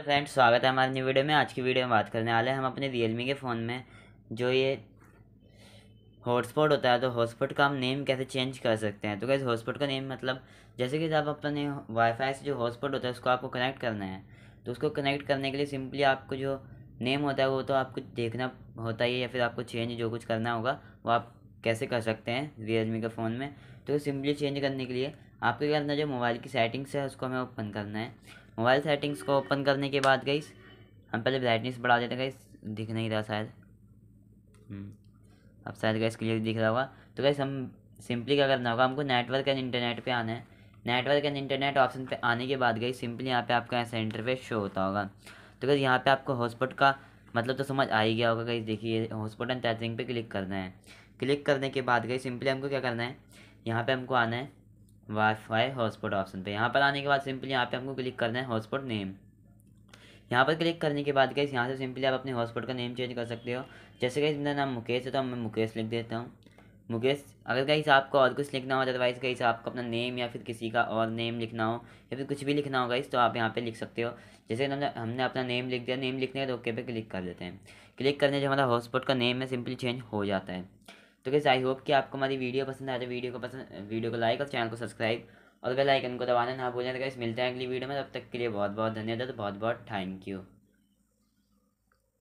तो फ्रेंड्स स्वागत है हमारे न्यू वीडियो में आज की वीडियो में बात करने वाले हैं हम अपने रियलमी के फ़ोन में जो ये हॉटस्पॉट होता है तो हॉटस्पॉट का हम नेम कैसे चेंज कर सकते हैं तो कैसे हॉटस्पॉट का नेम मतलब जैसे कि आप अपने वाईफाई से जो हॉटस्पॉट होता है उसको आपको कनेक्ट करना है तो उसको कनेक्ट करने के लिए सिंपली आपको जो नेम होता है वो तो आपको देखना होता ही है या फिर आपको चेंज जो कुछ करना होगा वो आप कैसे कर सकते हैं रियलमी के फ़ोन में तो सिंपली चेंज करने के लिए आपको करना जो मोबाइल की सेटिंग्स है उसको हमें ओपन करना है मोबाइल सेटिंग्स को ओपन करने के बाद गई हम पहले ब्राइटनेस बढ़ा देते गई दिख नहीं रहा शायद हम्म, अब शायद गैस क्लियर दिख रहा होगा तो गैस हम सिंपली क्या करना होगा हमको नेटवर्क एंड इंटरनेट पे आना है नेटवर्क एंड इंटरनेट ऑप्शन पे आने के बाद गई सिंपली यहाँ पे आपका ऐसा इंटरफेस शो होता होगा तो गैस यहाँ पे आपको हॉटस्पॉट का मतलब तो समझ आ ही गया होगा गई देखिए हॉटस्पॉट एंड टैचरिंग पे क्लिक करना है क्लिक करने के बाद गई सिंपली हमको क्या करना है यहाँ पर हमको आना है वाईफाई हॉटस्पॉट ऑप्शन पे यहाँ पर आने के बाद सिंपली यहाँ पे हमको क्लिक करना है हॉटस्पॉट नेम यहाँ पर क्लिक करने के बाद गई यहाँ से सिंपली आप अपने हॉटस्पॉट का नेम चेंज कर सकते हो जैसे कि मेरा नाम मुकेश है तो मैं मुकेश लिख देता हूँ मुकेश अगर कहीं से आपको और कुछ लिखना हो अदरवाइज़ कहीं से आपको अपना नेम या फिर किसी का और नेम लिखना हो या फिर कुछ भी लिखना होगा इस तो आप यहाँ पे लिख सकते हो जैसे हमने हमने अपना नेम लिख दिया नेम लिखने के ओके पे क्लिक कर देते हैं क्लिक करने से हमारा हॉटस्पॉट का नेम है सिंपली चेंज हो जाता है तो कैसे आई होप कि आपको हमारी वीडियो पसंद आए तो वीडियो को पसंद वीडियो को लाइक और चैनल को सब्सक्राइब और बेल आइकन को दबाना ना भूलें तो कैसे मिलते हैं अगली वीडियो में तब तक के लिए बहुत बहुत धन्यवाद बहुत बहुत थैंक यू